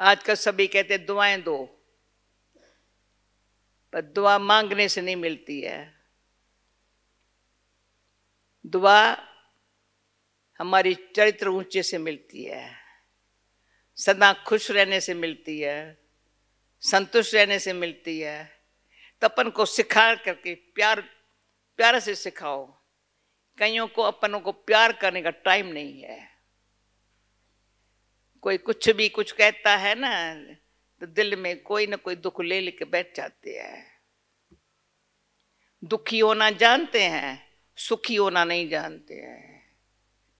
आजकल सभी कहते दुआएं दो पर दुआ मांगने से नहीं मिलती है दुआ हमारी चरित्र ऊंचे से मिलती है सदा खुश रहने से मिलती है संतुष्ट रहने से मिलती है तपन तो को सिखा करके प्यार प्यार से सिखाओ कईयों को अपनों को प्यार करने का टाइम नहीं है कोई कुछ भी कुछ कहता है ना तो दिल में कोई ना कोई दुख ले लेके बैठ जाते हैं दुखी होना जानते हैं सुखी होना नहीं जानते हैं